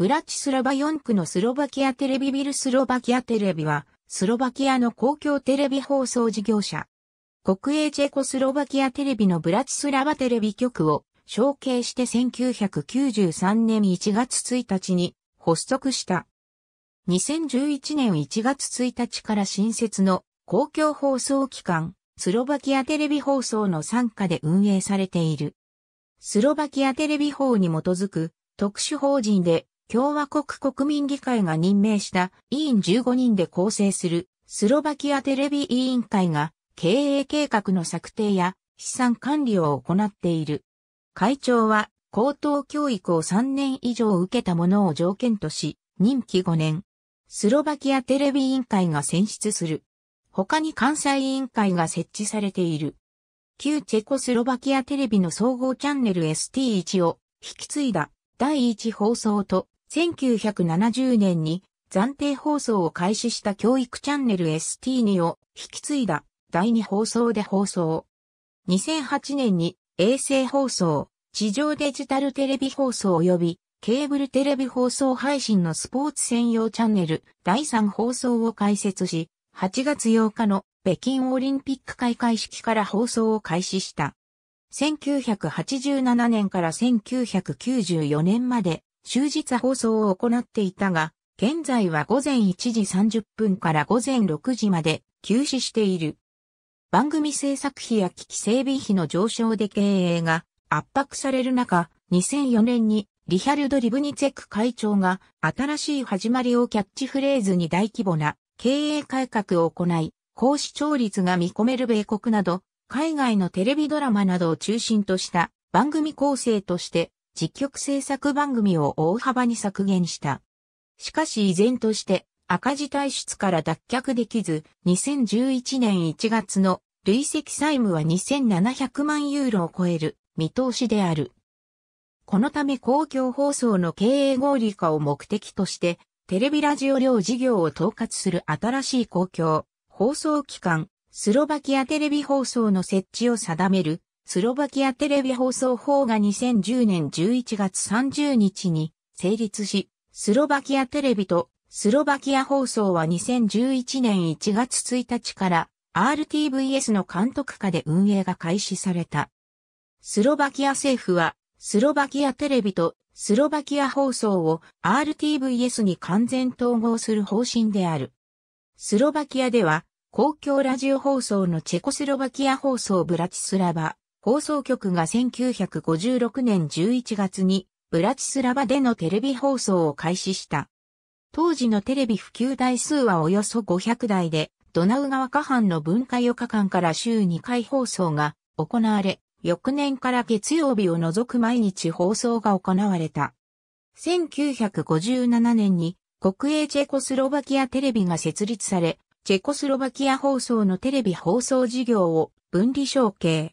ブラチスラバ4区のスロバキアテレビビルスロバキアテレビは、スロバキアの公共テレビ放送事業者。国営チェコスロバキアテレビのブラチスラバテレビ局を承継して1993年1月1日に発足した。2011年1月1日から新設の公共放送機関、スロバキアテレビ放送の参加で運営されている。スロバキアテレビ法に基づく特殊法人で共和国国民議会が任命した委員15人で構成するスロバキアテレビ委員会が経営計画の策定や資産管理を行っている。会長は高等教育を3年以上受けた者を条件とし、任期5年。スロバキアテレビ委員会が選出する。他に関西委員会が設置されている。旧チェコスロバキアテレビの総合チャンネル ST1 を引き継いだ第1放送と1970年に暫定放送を開始した教育チャンネル ST2 を引き継いだ第2放送で放送。2008年に衛星放送、地上デジタルテレビ放送及びケーブルテレビ放送配信のスポーツ専用チャンネル第3放送を開設し、8月8日の北京オリンピック開会式から放送を開始した。1987年から1994年まで終日放送を行っていたが、現在は午前1時30分から午前6時まで休止している。番組制作費や機器整備費の上昇で経営が圧迫される中、2004年にリヒャルド・リブニツェク会長が新しい始まりをキャッチフレーズに大規模な経営改革を行い、高視聴率が見込める米国など、海外のテレビドラマなどを中心とした番組構成として実局制作番組を大幅に削減した。しかし依然として赤字体質から脱却できず、2011年1月の累積債務は2700万ユーロを超える見通しである。このため公共放送の経営合理化を目的として、テレビラジオ料事業を統括する新しい公共放送機関、スロバキアテレビ放送の設置を定めるスロバキアテレビ放送法が2010年11月30日に成立し、スロバキアテレビとスロバキア放送は2011年1月1日から RTVS の監督下で運営が開始された。スロバキア政府は、スロバキアテレビとスロバキア放送を RTVS に完全統合する方針である。スロバキアでは、公共ラジオ放送のチェコスロバキア放送ブラチスラバ、放送局が1956年11月にブラチスラバでのテレビ放送を開始した。当時のテレビ普及台数はおよそ500台で、ドナウ川下半の文化4日間から週2回放送が行われ、翌年から月曜日を除く毎日放送が行われた。1957年に国営チェコスロバキアテレビが設立され、チェコスロバキア放送のテレビ放送事業を分離承継。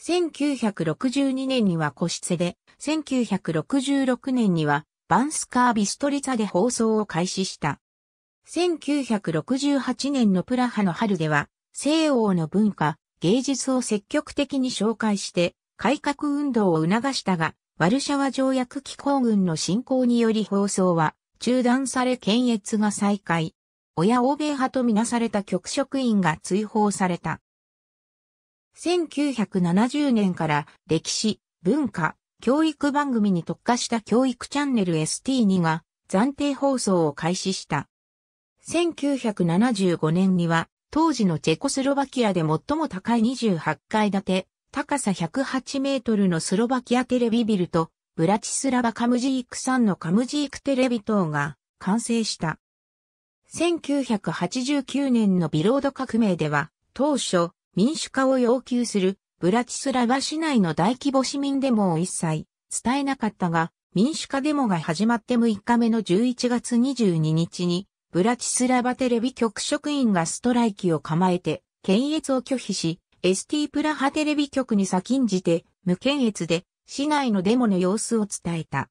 1962年にはコシセで、1966年にはバンスカー・ビストリツァで放送を開始した。1968年のプラハの春では、西欧の文化、芸術を積極的に紹介して、改革運動を促したが、ワルシャワ条約機構軍の侵攻により放送は中断され検閲が再開。親欧米派とみなされた局職員が追放された。1970年から歴史、文化、教育番組に特化した教育チャンネル ST2 が暫定放送を開始した。1975年には当時のチェコスロバキアで最も高い28階建て、高さ108メートルのスロバキアテレビビルとブラチスラバカムジークんのカムジークテレビ塔が完成した。1989年のビロード革命では当初民主化を要求するブラチスラバ市内の大規模市民デモを一切伝えなかったが、民主化デモが始まって6日目の11月22日に、ブラチスラバテレビ局職員がストライキを構えて、検閲を拒否し、ST プラハテレビ局に先んじて、無検閲で、市内のデモの様子を伝えた。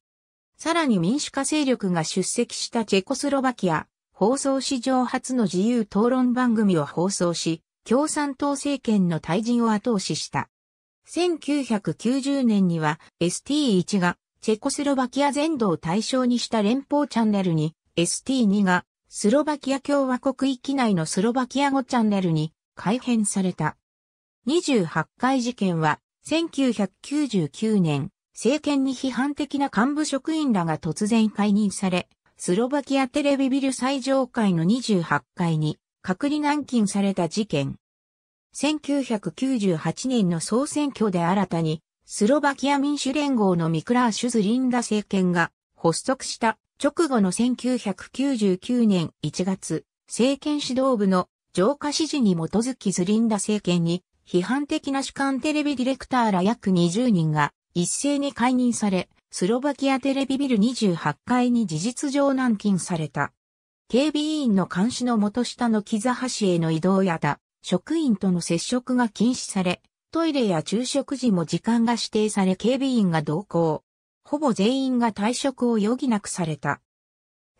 さらに民主化勢力が出席したチェコスロバキア、放送史上初の自由討論番組を放送し、共産党政権の退陣を後押しした。1990年には ST1 がチェコスロバキア全土を対象にした連邦チャンネルに ST2 がスロバキア共和国域内のスロバキア語チャンネルに改編された。28回事件は1999年政権に批判的な幹部職員らが突然解任され、スロバキアテレビビル最上階の28階に隔離軟禁された事件。1998年の総選挙で新たに、スロバキア民主連合のミクラー・シュズリンダ政権が発足した直後の1999年1月、政権指導部の浄化指示に基づきズリンダ政権に批判的な主観テレビディレクターら約20人が一斉に解任され、スロバキアテレビビル28階に事実上軟禁された。警備委員の監視の元下の木座橋への移動やだ、職員との接触が禁止され、トイレや昼食時も時間が指定され警備員が同行。ほぼ全員が退職を余儀なくされた。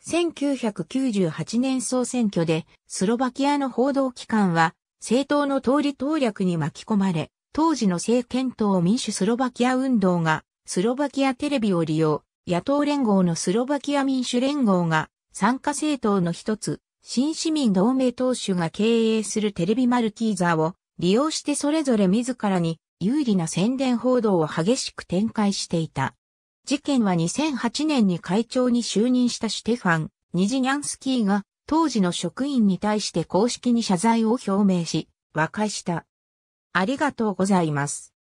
1998年総選挙で、スロバキアの報道機関は、政党の通り投略に巻き込まれ、当時の政権党民主スロバキア運動が、スロバキアテレビを利用、野党連合のスロバキア民主連合が、参加政党の一つ、新市民同盟党首が経営するテレビマルキーザーを利用してそれぞれ自らに有利な宣伝報道を激しく展開していた。事件は2008年に会長に就任したシュテファン・ニジニャンスキーが当時の職員に対して公式に謝罪を表明し、和解した。ありがとうございます。